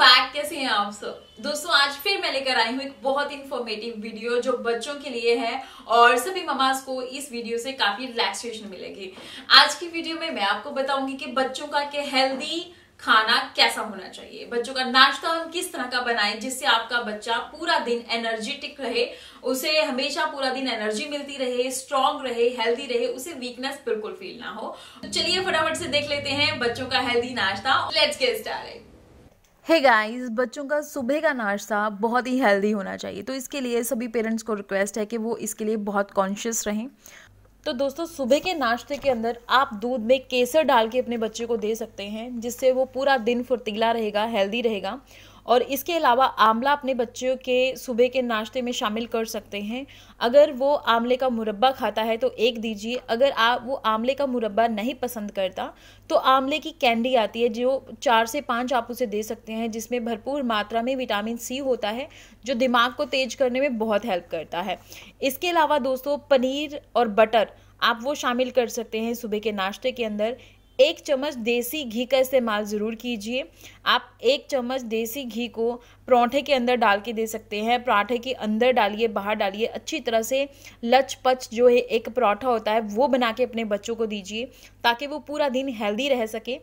back कैसे हैं आप सब दोस्तों आज फिर मैं लेकर आई हूँ एक बहुत इन्फॉर्मेटिव वीडियो जो बच्चों के लिए है और सभी ममाज को इस वीडियो से काफी रिलैक्सेशन मिलेगी आज की वीडियो में मैं आपको बताऊंगी कि बच्चों का के हेल्दी खाना कैसा होना चाहिए बच्चों का नाश्ता हम किस तरह का बनाएं जिससे आपका बच्चा पूरा दिन एनर्जेटिक रहे उसे हमेशा पूरा दिन एनर्जी मिलती रहे स्ट्रांग रहे हेल्दी रहे उसे वीकनेस बिल्कुल फील ना हो तो चलिए फटाफट से देख लेते हैं बच्चों का हेल्दी नाश्ता let's get started hey hey guys बच्चों का सुबह का नाश्ता बहुत ही हेल्दी होना चाहिए तो इसके लिए सभी पेरेंट्स को रिक्वेस्ट है कि वो इसके लिए बहुत कॉन्शियस रहें तो दोस्तों सुबह के नाश्ते के अंदर आप दूध में केसर डाल के अपने बच्चे को दे सकते हैं जिससे वो पूरा दिन फुर्तीला रहेगा हेल्दी रहेगा और इसके अलावा आंवला अपने बच्चों के सुबह के नाश्ते में शामिल कर सकते हैं अगर वो आंवले का मुरब्बा खाता है तो एक दीजिए अगर आप वो आंवले का मुरब्बा नहीं पसंद करता तो आंवले की कैंडी आती है जो चार से पाँच आप उसे दे सकते हैं जिसमें भरपूर मात्रा में विटामिन सी होता है जो दिमाग को तेज करने में बहुत हेल्प करता है इसके अलावा दोस्तों पनीर और बटर आप वो शामिल कर सकते हैं सुबह के नाश्ते के अंदर एक चम्मच देसी घी का इस्तेमाल ज़रूर कीजिए आप एक चम्मच देसी घी को परौठे के अंदर डाल के दे सकते हैं पराठे के अंदर डालिए बाहर डालिए अच्छी तरह से लच पच जो है एक पराठा होता है वो बना के अपने बच्चों को दीजिए ताकि वो पूरा दिन हेल्दी रह सके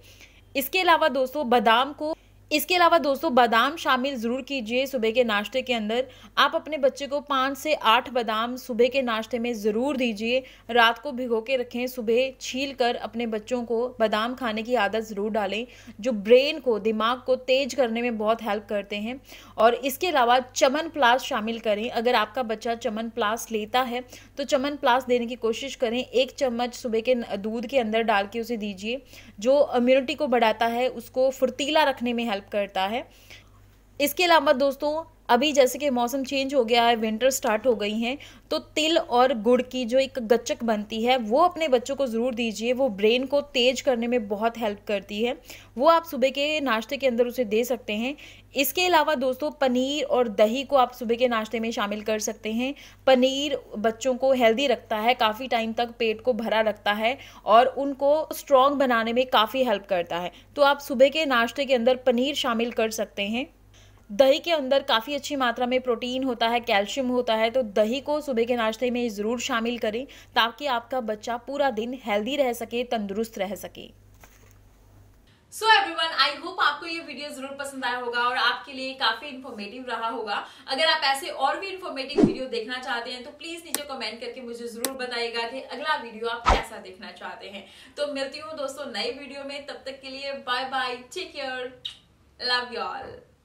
इसके अलावा दोस्तों बादाम को इसके अलावा दोस्तों बादाम शामिल ज़रूर कीजिए सुबह के नाश्ते के अंदर आप अपने बच्चे को पाँच से आठ बादाम सुबह के नाश्ते में ज़रूर दीजिए रात को भिगो के रखें सुबह छील कर अपने बच्चों को बादाम खाने की आदत ज़रूर डालें जो ब्रेन को दिमाग को तेज करने में बहुत हेल्प करते हैं और इसके अलावा चमन प्लास शामिल करें अगर आपका बच्चा चमन प्लास लेता है तो चमन प्लास देने की कोशिश करें एक चम्मच सुबह के दूध के अंदर डाल के उसे दीजिए जो इम्यूनिटी को बढ़ाता है उसको फुर्तीला रखने में हेल्प हेल्प करता है इसके अलावा दोस्तों अभी जैसे कि मौसम चेंज हो गया है विंटर स्टार्ट हो गई हैं तो तिल और गुड़ की जो एक गच्चक बनती है वो अपने बच्चों को ज़रूर दीजिए वो ब्रेन को तेज करने में बहुत हेल्प करती है वो आप सुबह के नाश्ते के अंदर उसे दे सकते हैं इसके अलावा दोस्तों पनीर और दही को आप सुबह के नाश्ते में शामिल कर सकते हैं पनीर बच्चों को हेल्दी रखता है काफ़ी टाइम तक पेट को भरा रखता है और उनको स्ट्रॉन्ग बनाने में काफ़ी हेल्प करता है तो आप सुबह के नाश्ते के अंदर पनीर शामिल कर सकते हैं दही के अंदर काफ़ी अच्छी मात्रा में प्रोटीन होता है कैल्शियम होता है तो दही को सुबह के नाश्ते में ज़रूर शामिल करें ताकि आपका बच्चा पूरा दिन हेल्दी रह सके तंदुरुस्त रह सके सो एवरीवन आई होप आपको ये वीडियो जरूर पसंद आया होगा और आपके लिए काफी इन्फॉर्मेटिव रहा होगा अगर आप ऐसे और भी इन्फॉर्मेटिव वीडियो देखना चाहते हैं तो प्लीज नीचे कमेंट करके मुझे जरूर बताइएगा कि अगला वीडियो आप कैसा देखना चाहते हैं तो मिलती हूँ दोस्तों नए वीडियो में तब तक के लिए bye bye take care love you all